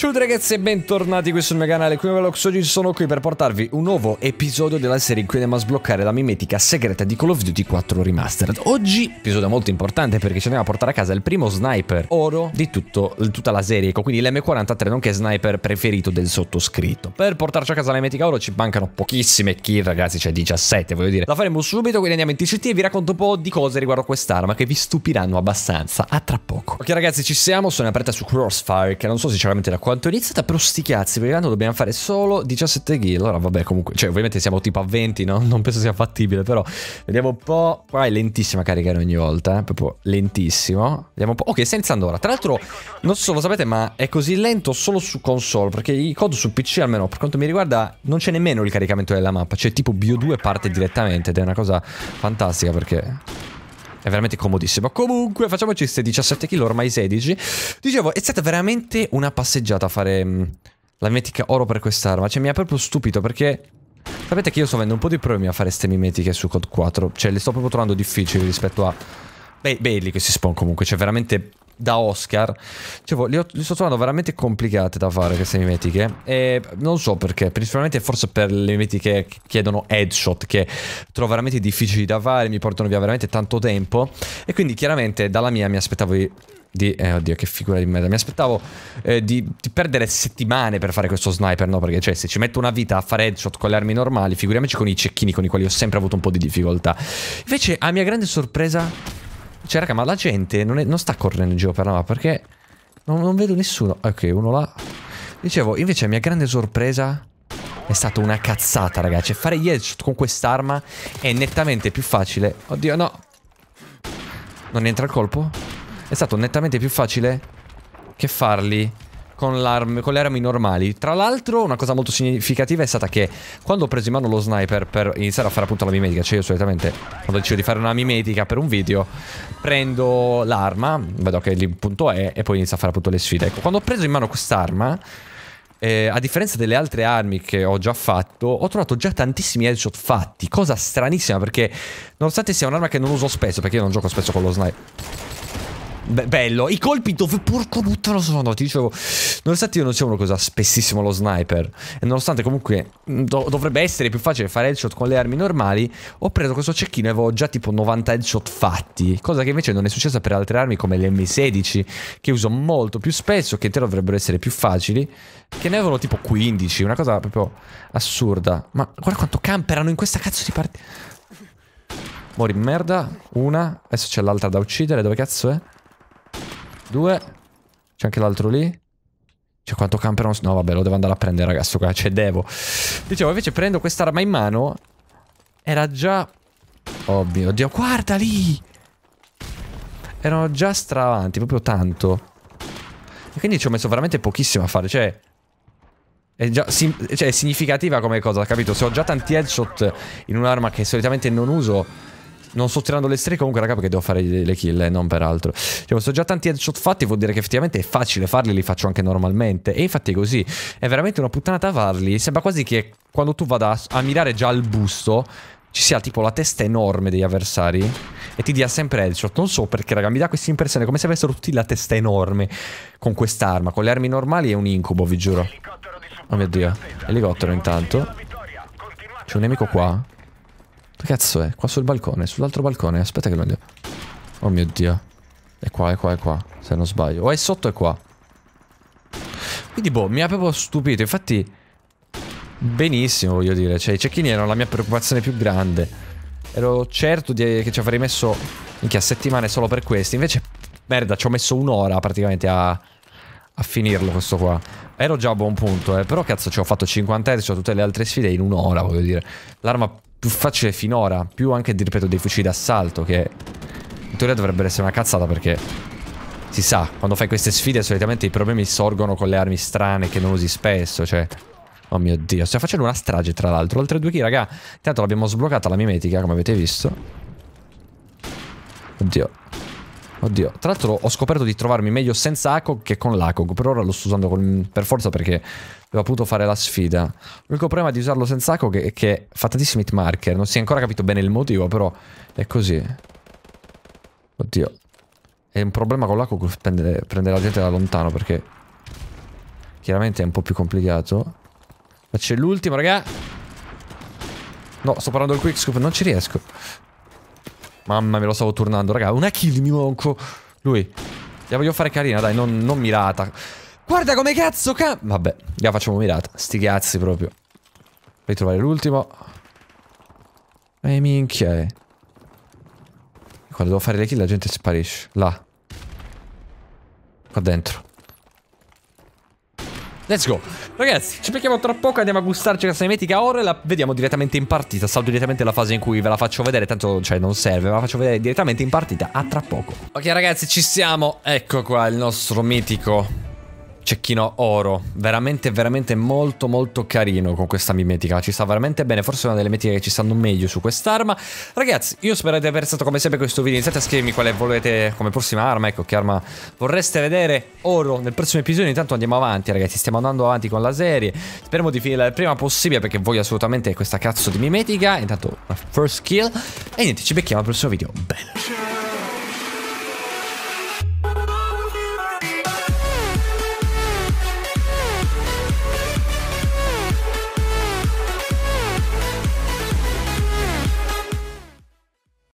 Ciao ragazzi e bentornati qui sul mio canale, qui Velox, oggi sono qui per portarvi un nuovo episodio della serie in cui andiamo a sbloccare la mimetica segreta di Call of Duty 4 Remastered. Oggi, episodio molto importante perché ci andiamo a portare a casa il primo sniper oro di tutto, tutta la serie, ecco, quindi l'M43 nonché sniper preferito del sottoscritto. Per portarci a casa la mimetica oro ci mancano pochissime kill ragazzi, cioè 17 voglio dire. La faremo subito, quindi andiamo in TCT e vi racconto un po' di cose riguardo quest'arma che vi stupiranno abbastanza. A tra poco. Ok ragazzi ci siamo, sono aperta su Crossfire che non so sinceramente da quanto è iniziata, però sti perché tanto dobbiamo fare solo 17 kill. Allora, vabbè, comunque, cioè, ovviamente siamo tipo a 20, no? Non penso sia fattibile, però vediamo un po'. Qua è lentissima a caricare ogni volta, eh? proprio lentissimo. Vediamo un po'. Ok, senza Andorra. Tra l'altro, non so lo sapete, ma è così lento solo su console, perché i code su PC, almeno per quanto mi riguarda, non c'è nemmeno il caricamento della mappa. Cioè, tipo Bio2 parte direttamente ed è una cosa fantastica perché è veramente comodissimo. Comunque, facciamoci queste 17 kg, ormai 16. Dicevo, è stata veramente una passeggiata fare mm, la mimetica oro per quest'arma. Cioè, mi ha proprio stupito perché... Sapete che io sto avendo un po' di problemi a fare ste mimetiche su COD 4. Cioè, le sto proprio trovando difficili rispetto a... Beh, belli questi spawn comunque. Cioè, veramente da Oscar. Cioè, li, ho, li, sto trovando veramente complicate da fare queste mimetiche. E non so perché, principalmente forse per le mimetiche che chiedono headshot, che trovo veramente difficili da fare, mi portano via veramente tanto tempo. E quindi chiaramente dalla mia mi aspettavo di di, eh, oddio, che figura di merda. Mi aspettavo eh, di, di, perdere settimane per fare questo sniper, no? Perché, cioè, se ci metto una vita a fare headshot con le armi normali, figuriamoci con i cecchini con i quali ho sempre avuto un po' di difficoltà. Invece, a mia grande sorpresa, cioè, raga, ma la gente non, è, non sta correndo in giro per la mappa perché non, non, vedo nessuno. Ok, uno là. Dicevo, invece la mia grande sorpresa è stata una cazzata, ragazzi. Cioè, fare gli headshot con quest'arma è nettamente più facile. Oddio, no. Non entra il colpo? È stato nettamente più facile che farli con, con le armi normali. Tra l'altro una cosa molto significativa è stata che quando ho preso in mano lo sniper per iniziare a fare appunto la mimetica, cioè io solitamente quando decido di fare una mimetica per un video, prendo l'arma, vedo che lì il punto è e poi inizio a fare appunto le sfide. Ecco, quando ho preso in mano quest'arma... Eh, a differenza delle altre armi che ho già fatto, ho trovato già tantissimi headshot fatti, cosa stranissima perché nonostante sia un'arma che non uso spesso, perché io non gioco spesso con lo sniper Be bello. I colpi dove porco buttano sono andati. Dicevo, nonostante io non sia una cosa spessissimo lo sniper, e nonostante comunque do dovrebbe essere più facile fare headshot con le armi normali, ho preso questo cecchino e avevo già tipo 90 headshot fatti. Cosa che invece non è successa per altre armi come le M16, che uso molto più spesso, che in te dovrebbero essere più facili, che ne avevano tipo 15. Una cosa proprio assurda. Ma guarda quanto camperano in questa cazzo di partita. Mori merda, una, adesso c'è l'altra da uccidere, dove cazzo è? Due. C'è anche l'altro lì. Cioè quanto camperano... No vabbè lo devo andare a prendere ragazzo qua. Cioè devo. Dicevo invece prendo quest'arma in mano. Era già... Oh mio Dio. Guarda lì. Erano già stravanti. Proprio tanto. E quindi ci ho messo veramente pochissimo a fare. Cioè... È già cioè, è significativa come cosa, capito? Se ho già tanti headshot in un'arma che solitamente non uso... Non sto tirando le streghe comunque, raga, perché devo fare le kill e eh, non peraltro. Cioè, sono già tanti headshot fatti, vuol dire che effettivamente è facile farli, li faccio anche normalmente. E infatti è così. È veramente una puttanata farli. Sembra quasi che quando tu vada a mirare già al busto, ci sia tipo la testa enorme degli avversari e ti dia sempre headshot. Non so perché, raga, mi dà questa impressione come se avessero tutti la testa enorme con quest'arma. Con le armi normali è un incubo, vi giuro. Oh mio dio. Elicottero intanto. C'è un nemico qua? Che cazzo è? Qua sul balcone, sull'altro balcone. Aspetta che lo andiamo. Oh mio dio. È qua, è qua, è qua. Se non sbaglio. O oh, è sotto, è qua. Quindi, boh, mi ha proprio stupito. Infatti, benissimo, voglio dire. Cioè, i cecchini erano la mia preoccupazione più grande. Ero certo di, che ci avrei messo, minchia, settimane solo per questi. Invece, merda, ci ho messo un'ora praticamente a, a finirlo questo qua. Ero già a buon punto, eh. Però, cazzo, ci ho fatto 50 Hz, ho tutte le altre sfide in un'ora, voglio dire. L'arma più facile finora, più anche, ripeto, dei fucili d'assalto, che in teoria dovrebbero essere una cazzata perché si sa, quando fai queste sfide solitamente i problemi sorgono con le armi strane che non usi spesso, cioè... Oh mio Dio, stiamo facendo una strage tra l'altro, oltre 2 kill, raga, intanto l'abbiamo sbloccata la mimetica, come avete visto. Oddio, Oddio, tra l'altro ho scoperto di trovarmi meglio senza ACOG che con l'ACOG, per ora lo sto usando con, per forza perché avevo potuto fare la sfida. L'unico problema di usarlo senza ACOG è che fa tantissimi hit marker, non si è ancora capito bene il motivo, però è così. Oddio. È un problema con l'ACOG prendere, prendere la gente da lontano perché chiaramente è un po' più complicato. Ma c'è l'ultimo, raga! No, sto parlando del quick non ci riesco. Mamma mia, lo stavo turnando, raga. Una kill, mi manco. Lui. La voglio fare carina, dai, non, non mirata. Guarda come cazzo ca... Vabbè, la facciamo mirata. Sti cazzi proprio. Ritrovare l'ultimo. E minchia, eh. Quando devo fare le kill la gente sparisce. Là. Qua dentro. Let's go. Ragazzi, ci becchiamo tra poco, andiamo a gustarci la cinemetica ora la vediamo direttamente in partita. Salto direttamente la fase in cui ve la faccio vedere, tanto cioè non serve, ma la faccio vedere direttamente in partita. A tra poco. Ok ragazzi, ci siamo. Ecco qua il nostro mitico cecchino oro. Veramente, veramente molto, molto carino con questa mimetica. Ci sta veramente bene. Forse è una delle mimetiche che ci stanno meglio su quest'arma. Ragazzi, io spero di aver stato come sempre questo video. Iniziate a scrivermi quale volete come prossima arma. Ecco, che arma vorreste vedere oro nel prossimo episodio. Intanto andiamo avanti, ragazzi. Stiamo andando avanti con la serie. Speriamo di finire il prima possibile perché voglio assolutamente questa cazzo di mimetica. Intanto, first kill. E niente, ci becchiamo al prossimo video. Bella.